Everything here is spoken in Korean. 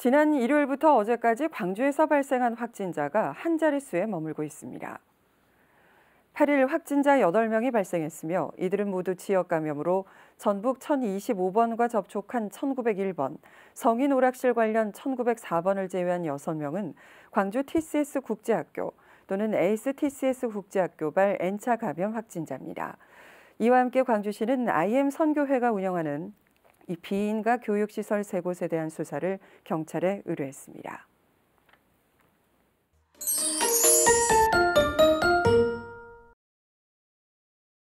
지난 일요일부터 어제까지 광주에서 발생한 확진자가 한 자릿수에 머물고 있습니다. 8일 확진자 8명이 발생했으며 이들은 모두 지역 감염으로 전북 1025번과 접촉한 1901번, 성인 오락실 관련 1904번을 제외한 6명은 광주 TCS 국제학교 또는 에이스 TCS 국제학교 발 N차 감염 확진자입니다. 이와 함께 광주시는 IM 선교회가 운영하는 이 비인가 교육시설 세 곳에 대한 수사를 경찰에 의뢰했습니다.